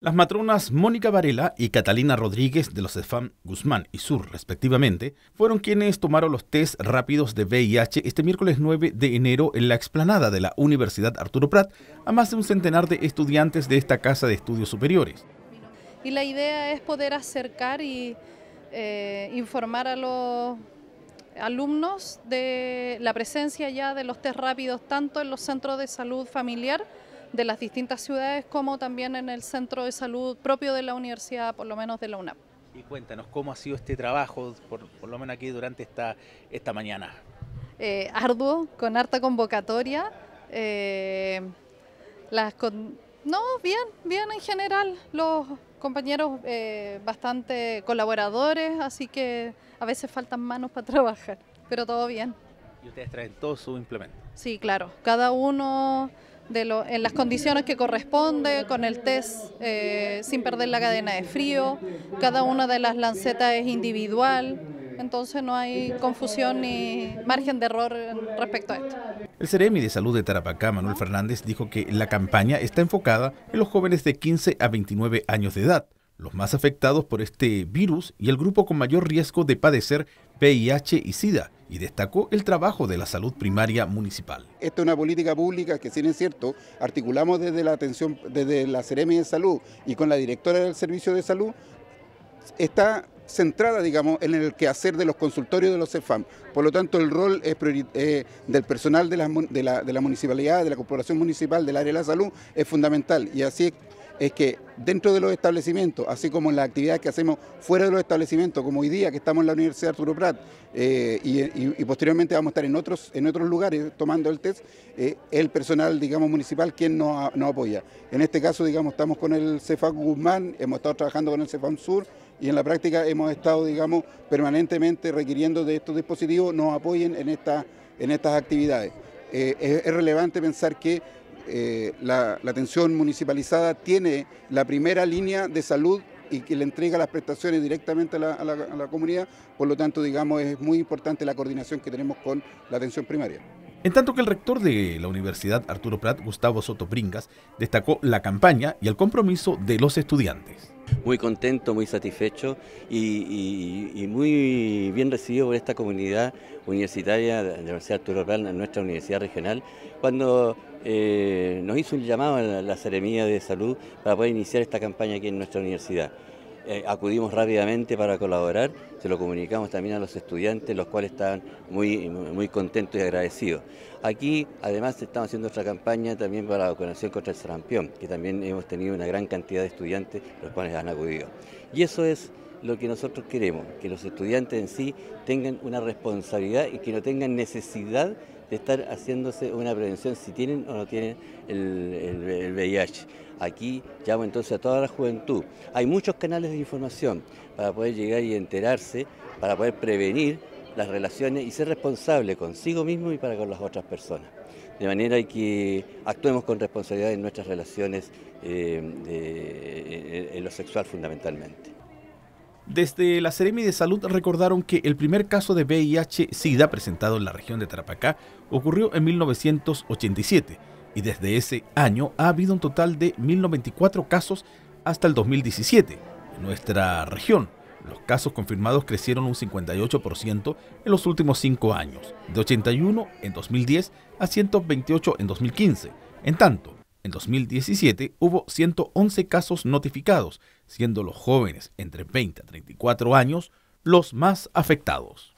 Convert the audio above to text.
Las matronas Mónica Varela y Catalina Rodríguez de los EFAM Guzmán y Sur, respectivamente, fueron quienes tomaron los test rápidos de VIH este miércoles 9 de enero en la explanada de la Universidad Arturo Prat a más de un centenar de estudiantes de esta Casa de Estudios Superiores. Y la idea es poder acercar y eh, informar a los alumnos de la presencia ya de los test rápidos tanto en los centros de salud familiar de las distintas ciudades como también en el centro de salud propio de la universidad, por lo menos de la UNAP. Y cuéntanos cómo ha sido este trabajo, por, por lo menos aquí durante esta, esta mañana. Eh, arduo, con harta convocatoria. Eh, las No, bien, bien en general. Los compañeros eh, bastante colaboradores, así que a veces faltan manos para trabajar, pero todo bien. ¿Y ustedes traen todo su implemento? Sí, claro. Cada uno en las condiciones que corresponde, con el test eh, sin perder la cadena de frío, cada una de las lancetas es individual, entonces no hay confusión ni margen de error respecto a esto. El Ceremi de Salud de Tarapacá, Manuel Fernández, dijo que la campaña está enfocada en los jóvenes de 15 a 29 años de edad, los más afectados por este virus y el grupo con mayor riesgo de padecer VIH y SIDA, y destacó el trabajo de la salud primaria municipal. Esta es una política pública que, si es cierto, articulamos desde la atención, desde la Ceremi de Salud y con la directora del Servicio de Salud, está centrada, digamos, en el quehacer de los consultorios de los CEFAM. Por lo tanto, el rol eh, del personal de la, de, la, municipalidad, de la corporación municipal, del área de la salud, es fundamental. Y así es que dentro de los establecimientos, así como en las actividades que hacemos fuera de los establecimientos, como hoy día que estamos en la Universidad Arturo Prat eh, y, posteriormente vamos a estar en otros, en otros lugares tomando el test, eh, el personal, digamos, municipal quien nos, apoya. En este caso, digamos, estamos con el CEFAC Guzmán, hemos estado trabajando con el CEFAM Sur y en la práctica hemos estado, digamos, permanentemente requiriendo de estos dispositivos nos apoyen en, esta, en estas actividades. Eh, es relevante pensar que eh, la, atención municipalizada tiene la primera línea de salud y que le entrega las prestaciones directamente a la, a la comunidad, por lo tanto, digamos, es muy importante la coordinación que tenemos con la atención primaria. En tanto que el rector de la Universidad Arturo Prat, Gustavo Soto Bringas, destacó la campaña y el compromiso de los estudiantes. Muy contento, muy satisfecho y, muy bien recibido por esta comunidad universitaria de la Universidad Arturo Prat, nuestra universidad regional, cuando eh, nos hizo un llamado a la, ceremonia de Salud para poder iniciar esta campaña aquí en nuestra universidad. Eh, acudimos rápidamente para colaborar, se lo comunicamos también a los estudiantes, los cuales estaban muy, muy contentos y agradecidos. Aquí, además, estamos haciendo otra campaña también para la vacunación contra el sarampión, que también hemos tenido una gran cantidad de estudiantes, los cuales han acudido. Y eso es lo que nosotros queremos, que los estudiantes en sí tengan una responsabilidad y que no tengan necesidad de estar haciéndose una prevención si tienen o no tienen el, VIH. Aquí llamo entonces a toda la juventud. Hay muchos canales de información para poder llegar y enterarse, para poder prevenir las relaciones y ser responsable consigo mismo y para con las otras personas. De manera que actuemos con responsabilidad en nuestras relaciones eh, en lo sexual fundamentalmente. Desde la Seremi de Salud recordaron que el primer caso de VIH-Sida presentado en la región de Tarapacá ocurrió en 1987 y desde ese año ha habido un total de 1.094 casos hasta el 2017 en nuestra región. Los casos confirmados crecieron un 58% en los últimos 5 años, de 81 en 2010 a 128 en 2015. En tanto, en 2017 hubo 111 casos notificados, siendo los jóvenes entre 20 y 34 años los más afectados.